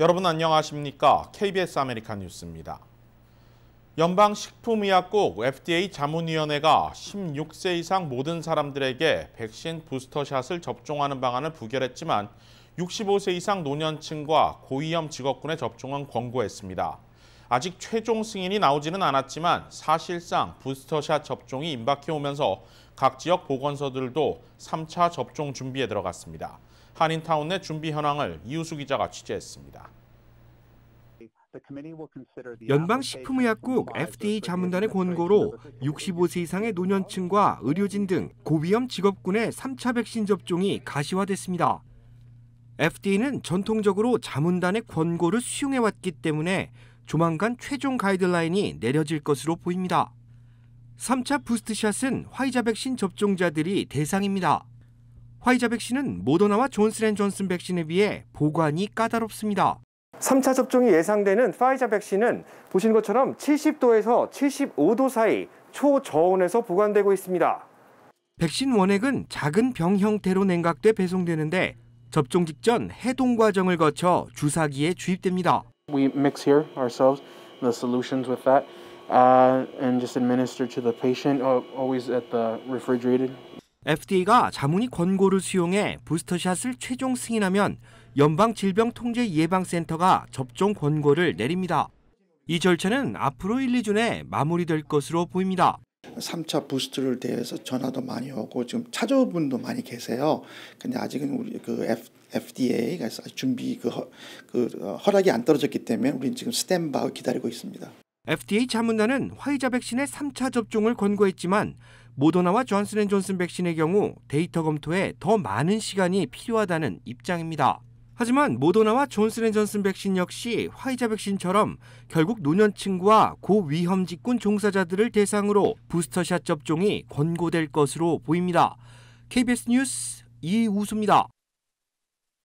여러분 안녕하십니까? KBS 아메리카 뉴스입니다. 연방식품의약국 FDA 자문위원회가 16세 이상 모든 사람들에게 백신 부스터샷을 접종하는 방안을 부결했지만 65세 이상 노년층과 고위험 직업군의 접종은 권고했습니다. 아직 최종 승인이 나오지는 않았지만 사실상 부스터샷 접종이 임박해 오면서 각 지역 보건소들도 3차 접종 준비에 들어갔습니다. 한인타운 내 준비 현황을 이우수 기자가 취재했습니다. 연방식품의약국 FDA 자문단의 권고로 65세 이상의 노년층과 의료진 등 고위험 직업군의 3차 백신 접종이 가시화됐습니다. FDA는 전통적으로 자문단의 권고를 수용해왔기 때문에 조만간 최종 가이드라인이 내려질 것으로 보입니다. 3차 부스트샷은 화이자 백신 접종자들이 대상입니다. 화이자 백신은 모더나와 존슨앤존슨 백신에 비해 보관이 까다롭습니다. 3차 접종이 예상되는 화이자 백신은 보시는 것처럼 70도에서 75도 사이 초저온에서 보관되고 있습니다. 백신 원액은 작은 병 형태로 냉각돼 배송되는데 접종 직전 해동 과정을 거쳐 주사기에 주입됩니다. we mix here ourselves the solutions with that uh, and just administer to the patient always at the refrigerated. FDA가 자문이 권고를 수용해 부스터샷을 최종 승인하면 연방질병통제예방센터가 접종 권고를 내립니다. 이 절차는 앞으로 1, 2주 내 마무리될 것으로 보입니다. 3차 부스트를 대해서 전화도 많이 오고 지금 찾아분도 많이 계세요. 근데 아직은 우리 그 F, FDA 그 준비 그, 허, 그 어, 허락이 안 떨어졌기 때문에 우리는 지금 스탠바우 기다리고 있습니다. FDA 자문단은 화이자 백신의 3차 접종을 권고했지만 모더나와 존슨앤존슨 백신의 경우 데이터 검토에 더 많은 시간이 필요하다는 입장입니다. 하지만 모더나와 존슨앤전슨 백신 역시 화이자 백신처럼 결국 노년층과 고위험 직군 종사자들을 대상으로 부스터샷 접종이 권고될 것으로 보입니다. KBS 뉴스 이우수입니다.